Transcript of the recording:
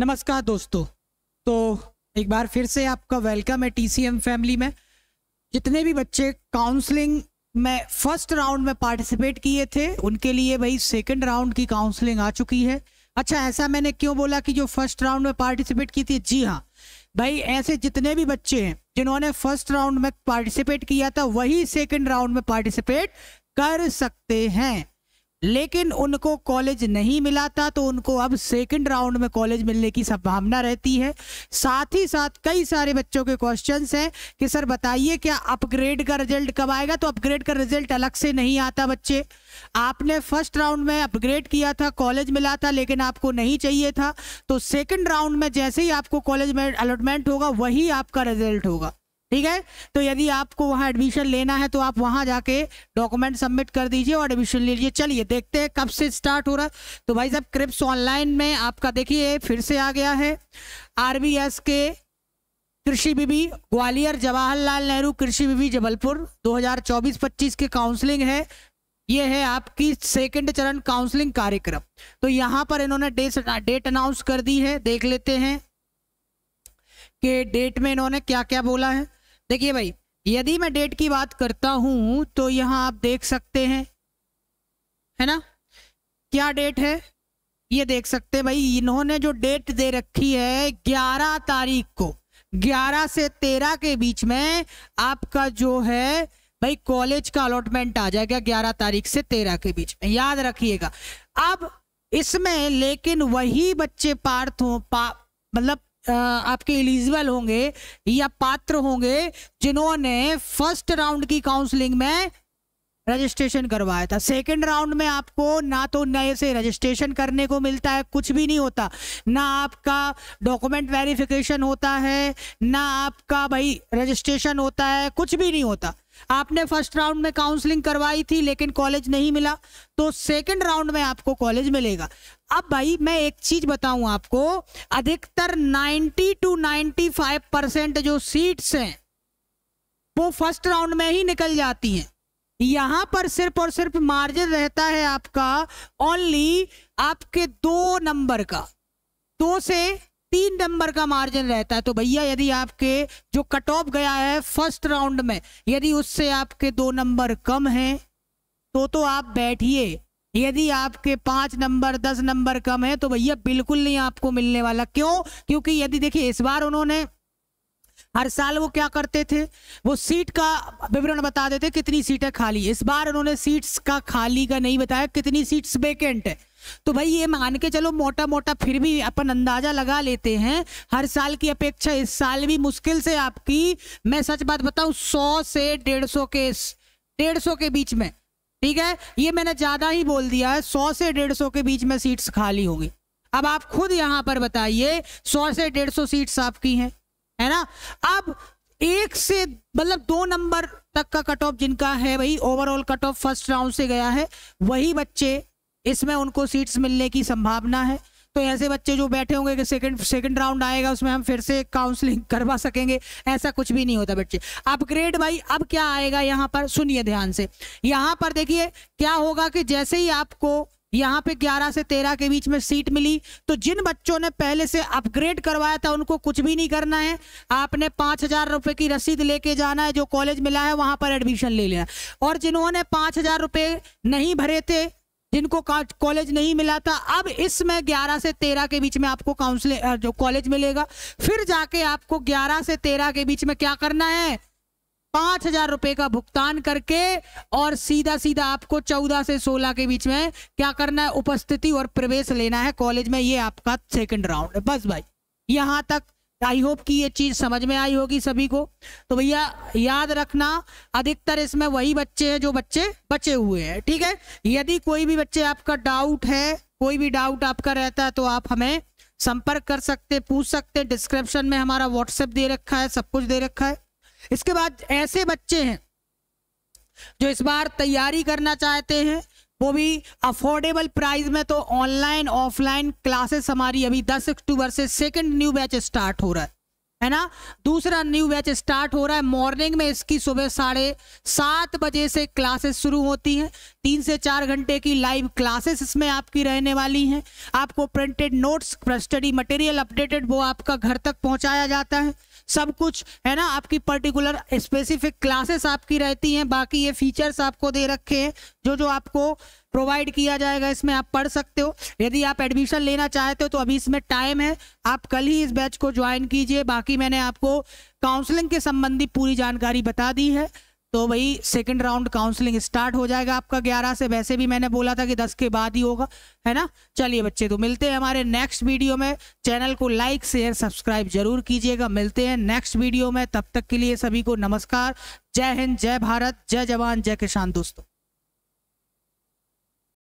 नमस्कार दोस्तों तो एक बार फिर से आपका वेलकम है टीसीएम फैमिली में जितने भी बच्चे काउंसलिंग में फर्स्ट राउंड में पार्टिसिपेट किए थे उनके लिए भाई सेकंड राउंड की काउंसलिंग आ चुकी है अच्छा ऐसा मैंने क्यों बोला कि जो फर्स्ट राउंड में पार्टिसिपेट की थी जी हाँ भाई ऐसे जितने भी बच्चे हैं जिन्होंने फर्स्ट राउंड में पार्टिसिपेट किया था वही सेकेंड राउंड में पार्टिसिपेट कर सकते हैं लेकिन उनको कॉलेज नहीं मिला था तो उनको अब सेकंड राउंड में कॉलेज मिलने की संभावना रहती है साथ ही साथ कई सारे बच्चों के क्वेश्चंस हैं कि सर बताइए क्या अपग्रेड का रिजल्ट कब आएगा तो अपग्रेड का रिजल्ट अलग से नहीं आता बच्चे आपने फर्स्ट राउंड में अपग्रेड किया था कॉलेज मिला था लेकिन आपको नहीं चाहिए था तो सेकेंड राउंड में जैसे ही आपको कॉलेज में अलॉटमेंट होगा वही आपका रिजल्ट होगा ठीक है तो यदि आपको वहाँ एडमिशन लेना है तो आप वहाँ जाके डॉक्यूमेंट सबमिट कर दीजिए और एडमिशन ले लीजिए चलिए देखते हैं कब से स्टार्ट हो रहा है तो भाई साहब क्रिप्स ऑनलाइन में आपका देखिए फिर से आ गया है आर के कृषि बीबी ग्वालियर जवाहरलाल नेहरू कृषि बीबी जबलपुर 2024-25 के काउंसलिंग है ये है आपकी सेकंड चरण काउंसलिंग कार्यक्रम तो यहाँ पर इन्होंने डे डेट अनाउंस कर दी है देख लेते हैं कि डेट में इन्होंने क्या क्या बोला है देखिए भाई यदि मैं डेट की बात करता हूं तो यहां आप देख सकते हैं है ना क्या डेट है ये देख सकते हैं भाई इन्होंने जो डेट दे रखी है 11 तारीख को 11 से 13 के बीच में आपका जो है भाई कॉलेज का अलॉटमेंट आ जाएगा 11 तारीख से 13 के बीच में याद रखिएगा अब इसमें लेकिन वही बच्चे पार्थ हो पा मतलब आपके एलिजिबल होंगे या पात्र होंगे जिन्होंने फर्स्ट राउंड की काउंसलिंग में रजिस्ट्रेशन करवाया था सेकंड राउंड में आपको ना तो नए से रजिस्ट्रेशन करने को मिलता है कुछ भी नहीं होता ना आपका डॉक्यूमेंट वेरिफिकेशन होता है ना आपका भाई रजिस्ट्रेशन होता है कुछ भी नहीं होता आपने फर्स्ट राउंड में काउंसलिंग करवाई थी लेकिन कॉलेज नहीं मिला तो सेकंड राउंड में आपको कॉलेज मिलेगा अब भाई मैं एक चीज बताऊं आपको अधिकतर 90 टू 95 परसेंट जो सीट्स हैं वो फर्स्ट राउंड में ही निकल जाती हैं यहां पर सिर्फ और सिर्फ मार्जिन रहता है आपका ओनली आपके दो नंबर का दो से तीन नंबर का मार्जिन रहता है तो भैया यदि आपके जो कट ऑफ गया है फर्स्ट राउंड में यदि उससे आपके दो नंबर कम हैं तो तो आप बैठिए यदि आपके पांच नंबर दस नंबर कम है तो भैया बिल्कुल नहीं आपको मिलने वाला क्यों क्योंकि यदि देखिए इस बार उन्होंने हर साल वो क्या करते थे वो सीट का विवरण बता देते कितनी सीटें खाली इस बार उन्होंने सीट्स का खाली का नहीं बताया कितनी सीट्स वेकेंट है तो भाई ये मान के चलो मोटा मोटा फिर भी अपन अंदाजा लगा लेते हैं हर साल की अपेक्षा इस साल भी मुश्किल से आपकी मैं सच बात बताऊं सौ से डेढ़ सौ के डेढ़ सौ के बीच में ठीक है ये मैंने ज्यादा ही बोल दिया है सौ से डेढ़ सौ के बीच में सीट्स खाली होगी अब आप खुद यहां पर बताइए सौ से डेढ़ सौ सीट्स आपकी हैं है ना अब एक से मतलब दो नंबर तक का कट ऑफ जिनका है भाई overall cut off first round से गया है वही बच्चे इसमें उनको सीट्स मिलने की संभावना है तो ऐसे बच्चे जो बैठे होंगे कि सेकंड सेकंड राउंड आएगा उसमें हम फिर से काउंसलिंग करवा सकेंगे ऐसा कुछ भी नहीं होता बच्चे अपग्रेड भाई अब क्या आएगा यहाँ पर सुनिए ध्यान से यहाँ पर देखिए क्या होगा कि जैसे ही आपको यहाँ पे 11 से 13 के बीच में सीट मिली तो जिन बच्चों ने पहले से अपग्रेड करवाया था उनको कुछ भी नहीं करना है आपने पाँच हजार रुपये की रसीद लेके जाना है जो कॉलेज मिला है वहाँ पर एडमिशन ले लेना और जिन्होंने पाँच हजार रुपये नहीं भरे थे जिनको कॉलेज नहीं मिला था अब इसमें 11 से 13 के बीच में आपको काउंसलिंग जो कॉलेज मिलेगा फिर जाके आपको 11 से 13 के बीच में क्या करना है पांच हजार रुपए का भुगतान करके और सीधा सीधा आपको चौदह से सोलह के बीच में क्या करना है उपस्थिति और प्रवेश लेना है कॉलेज में ये आपका सेकंड राउंड है बस भाई यहां तक आई होप कि ये चीज़ समझ में आई होगी सभी को तो भैया याद रखना अधिकतर इसमें वही बच्चे हैं जो बच्चे बचे हुए हैं ठीक है यदि कोई भी बच्चे आपका डाउट है कोई भी डाउट आपका रहता है तो आप हमें संपर्क कर सकते पूछ सकते डिस्क्रिप्शन में हमारा व्हाट्सएप दे रखा है सब कुछ दे रखा है इसके बाद ऐसे बच्चे हैं जो इस बार तैयारी करना चाहते हैं वो भी अफोर्डेबल प्राइस में तो ऑनलाइन ऑफलाइन क्लासेस हमारी अभी 10 अक्टूबर से सेकंड न्यू बैच स्टार्ट हो रहा है है ना दूसरा न्यू बैच स्टार्ट हो रहा है मॉर्निंग में इसकी सुबह साढ़े सात बजे से क्लासेस शुरू होती हैं तीन से चार घंटे की लाइव क्लासेस इसमें आपकी रहने वाली हैं आपको printed notes study material updated वो आपका घर तक पहुंचाया जाता है सब कुछ है ना आपकी पर्टिकुलर स्पेसिफिक क्लासेस आपकी रहती हैं बाकी ये फीचर्स आपको दे रखे हैं जो जो आपको प्रोवाइड किया जाएगा इसमें आप पढ़ सकते हो यदि आप एडमिशन लेना चाहते हो तो अभी इसमें टाइम है आप कल ही इस बैच को ज्वाइन कीजिए बाकी मैंने आपको काउंसलिंग के संबंधी पूरी जानकारी बता दी है तो वही सेकंड राउंड काउंसलिंग स्टार्ट हो जाएगा आपका ग्यारह से वैसे भी मैंने बोला था कि दस के बाद ही होगा है ना चलिए बच्चे तो मिलते हैं हमारे नेक्स्ट वीडियो में चैनल को लाइक शेयर सब्सक्राइब जरूर कीजिएगा मिलते हैं नेक्स्ट वीडियो में तब तक के लिए सभी को नमस्कार जय हिंद जय भारत जय जवान जय किसान दोस्तों